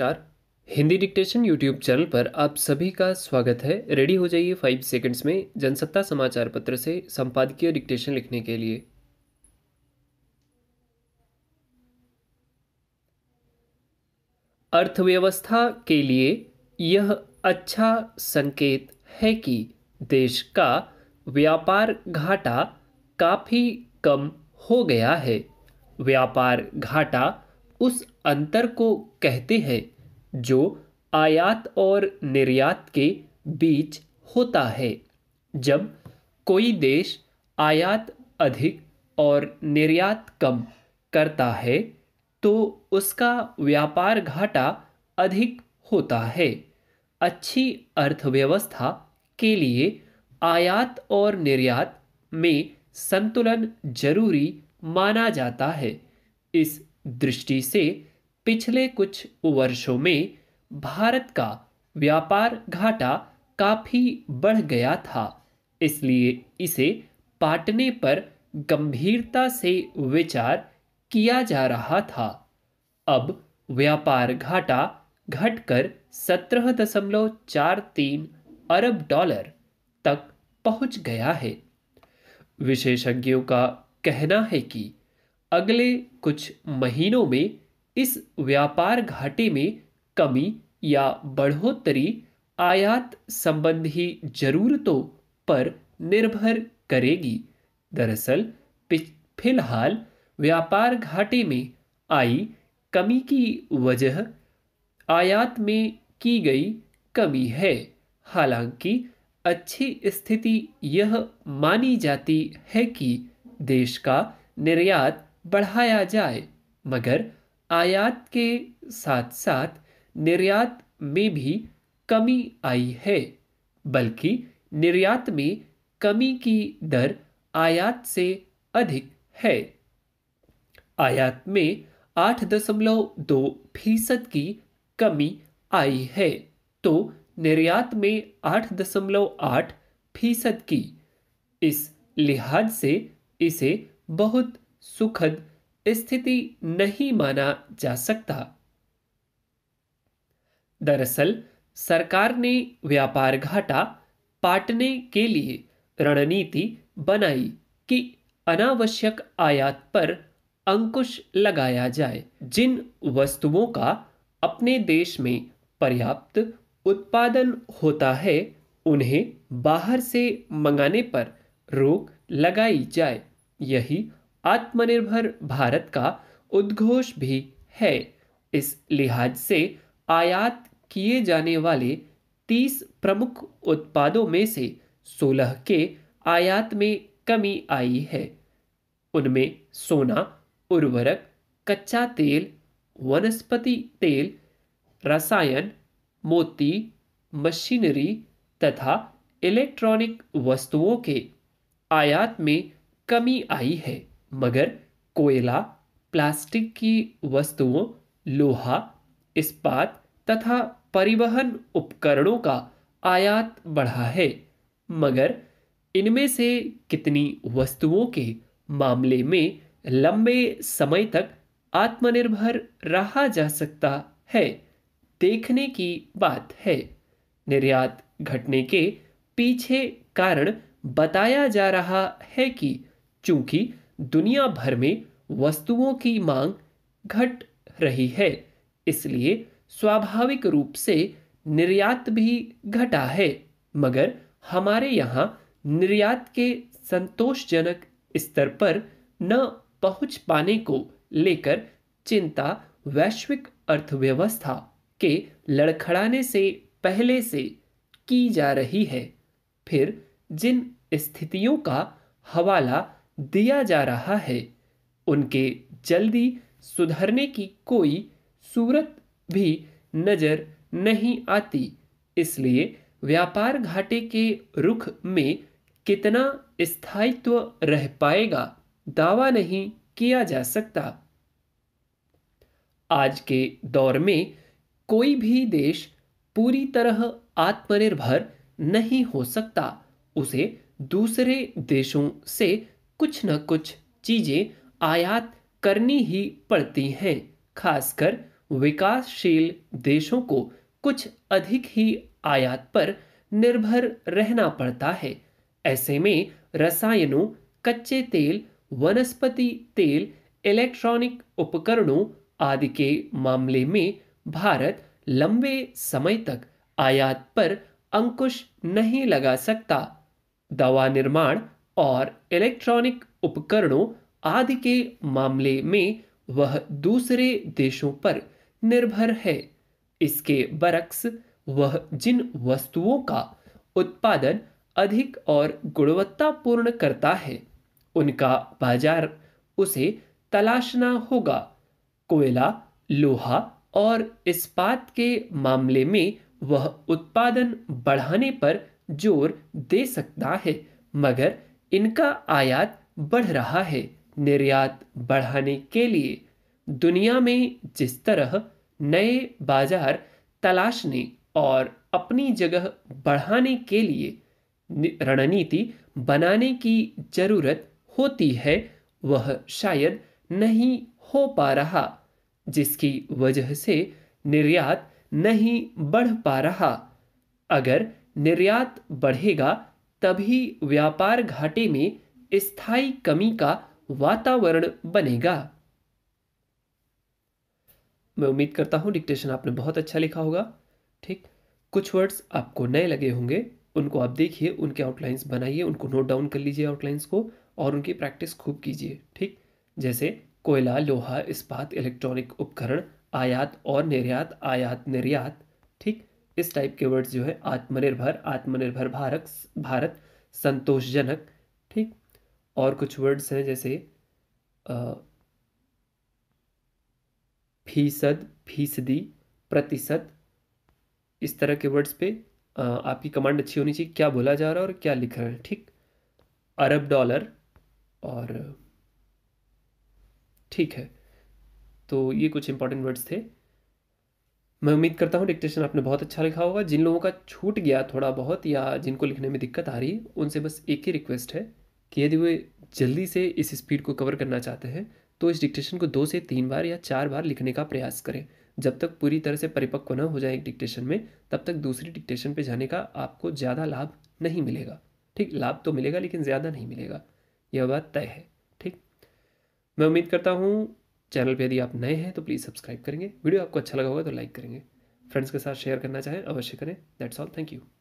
नमस्कार Hindi dictation YouTube channel पर आप सभी का स्वागत है रेडी हो जाइए फाइव सेकंड्स में जनसत्ता समाचार पत्र से संपादकीय डिक्टेशन लिखने के लिए अर्थव्यवस्था के लिए यह अच्छा संकेत है कि देश का व्यापार घाटा काफ़ी कम हो गया है व्यापार घाटा उस अंतर को कहते हैं जो आयात और निर्यात के बीच होता है जब कोई देश आयात अधिक और निर्यात कम करता है तो उसका व्यापार घाटा अधिक होता है अच्छी अर्थव्यवस्था के लिए आयात और निर्यात में संतुलन जरूरी माना जाता है इस दृष्टि से पिछले कुछ वर्षों में भारत का व्यापार घाटा काफ़ी बढ़ गया था इसलिए इसे पाटने पर गंभीरता से विचार किया जा रहा था अब व्यापार घाटा घटकर सत्रह दशमलव चार तीन अरब डॉलर तक पहुंच गया है विशेषज्ञों का कहना है कि अगले कुछ महीनों में इस व्यापार घाटे में कमी या बढ़ोतरी आयात संबंधी ज़रूरतों पर निर्भर करेगी दरअसल फिलहाल व्यापार घाटे में आई कमी की वजह आयात में की गई कमी है हालांकि अच्छी स्थिति यह मानी जाती है कि देश का निर्यात बढ़ाया जाए मगर आयात के साथ साथ निर्यात में भी कमी आई है बल्कि निर्यात में कमी की दर आयात से अधिक है आयात में आठ दशमलव दो फीसद की कमी आई है तो निर्यात में आठ दशमलव आठ फीसद की इस लिहाज से इसे बहुत सुखद स्थिति नहीं माना जा सकता दरअसल सरकार ने व्यापार घाटा पाटने के लिए रणनीति बनाई कि अनावश्यक आयात पर अंकुश लगाया जाए जिन वस्तुओं का अपने देश में पर्याप्त उत्पादन होता है उन्हें बाहर से मंगाने पर रोक लगाई जाए यही आत्मनिर्भर भारत का उद्घोष भी है इस लिहाज से आयात किए जाने वाले 30 प्रमुख उत्पादों में से 16 के आयात में कमी आई है उनमें सोना उर्वरक कच्चा तेल वनस्पति तेल रसायन मोती मशीनरी तथा इलेक्ट्रॉनिक वस्तुओं के आयात में कमी आई है मगर कोयला प्लास्टिक की वस्तुओं लोहा इस्पात तथा परिवहन उपकरणों का आयात बढ़ा है मगर इनमें से कितनी वस्तुओं के मामले में लंबे समय तक आत्मनिर्भर रहा जा सकता है देखने की बात है निर्यात घटने के पीछे कारण बताया जा रहा है कि चूंकि दुनिया भर में वस्तुओं की मांग घट रही है इसलिए स्वाभाविक रूप से निर्यात भी घटा है मगर हमारे यहाँ निर्यात के संतोषजनक स्तर पर न पहुंच पाने को लेकर चिंता वैश्विक अर्थव्यवस्था के लड़खड़ाने से पहले से की जा रही है फिर जिन स्थितियों का हवाला दिया जा रहा है उनके जल्दी सुधरने की कोई सूरत भी नज़र नहीं आती इसलिए व्यापार घाटे के रुख में कितना स्थायित्व रह पाएगा दावा नहीं किया जा सकता आज के दौर में कोई भी देश पूरी तरह आत्मनिर्भर नहीं हो सकता उसे दूसरे देशों से कुछ न कुछ चीज़ें आयात करनी ही पड़ती हैं खासकर विकासशील देशों को कुछ अधिक ही आयात पर निर्भर रहना पड़ता है ऐसे में रसायनों कच्चे तेल वनस्पति तेल इलेक्ट्रॉनिक उपकरणों आदि के मामले में भारत लंबे समय तक आयात पर अंकुश नहीं लगा सकता दवा निर्माण और इलेक्ट्रॉनिक उपकरणों आदि के मामले में वह दूसरे देशों पर निर्भर है इसके बरक्स वह जिन वस्तुओं का उत्पादन अधिक और गुणवत्तापूर्ण करता है उनका बाजार उसे तलाशना होगा कोयला लोहा और इस्पात के मामले में वह उत्पादन बढ़ाने पर जोर दे सकता है मगर इनका आयात बढ़ रहा है निर्यात बढ़ाने के लिए दुनिया में जिस तरह नए बाजार तलाशने और अपनी जगह बढ़ाने के लिए रणनीति बनाने की जरूरत होती है वह शायद नहीं हो पा रहा जिसकी वजह से निर्यात नहीं बढ़ पा रहा अगर निर्यात बढ़ेगा तभी व्यापार घाटे में स्थायी कमी का वातावरण बनेगा मैं उम्मीद करता हूं डिक्टेशन आपने बहुत अच्छा लिखा होगा ठीक कुछ वर्ड्स आपको नए लगे होंगे उनको आप देखिए उनके आउटलाइंस बनाइए उनको नोट डाउन कर लीजिए आउटलाइंस को और उनकी प्रैक्टिस खूब कीजिए ठीक जैसे कोयला लोहा इस्पात इलेक्ट्रॉनिक उपकरण आयात और निर्यात आयात निर्यात ठीक इस टाइप के वर्ड्स जो है आत्मनिर्भर आत्मनिर्भर भारत भारत संतोषजनक ठीक और कुछ वर्ड्स हैं जैसे फीसद फीसदी प्रतिशत इस तरह के वर्ड्स पे आ, आपकी कमांड अच्छी होनी चाहिए क्या बोला जा रहा है और क्या लिख रहा है ठीक अरब डॉलर और ठीक है तो ये कुछ इंपॉर्टेंट वर्ड्स थे मैं उम्मीद करता हूँ डिक्टेशन आपने बहुत अच्छा लिखा होगा जिन लोगों का छूट गया थोड़ा बहुत या जिनको लिखने में दिक्कत आ रही है उनसे बस एक ही रिक्वेस्ट है कि यदि वे जल्दी से इस स्पीड को कवर करना चाहते हैं तो इस डिक्टेशन को दो से तीन बार या चार बार लिखने का प्रयास करें जब तक पूरी तरह से परिपक्व न हो जाए एक डिक्टेशन में तब तक दूसरी डिक्टेशन पे जाने का आपको ज़्यादा लाभ नहीं मिलेगा ठीक लाभ तो मिलेगा लेकिन ज़्यादा नहीं मिलेगा यह बात तय है ठीक मैं उम्मीद करता हूँ चैनल पे यदि आप नए हैं तो प्लीज़ सब्सक्राइब करेंगे वीडियो आपको अच्छा लगा होगा तो लाइक करेंगे फ्रेंड्स के साथ शेयर करना चाहें अवश्य करें दैट्स ऑल थैंक यू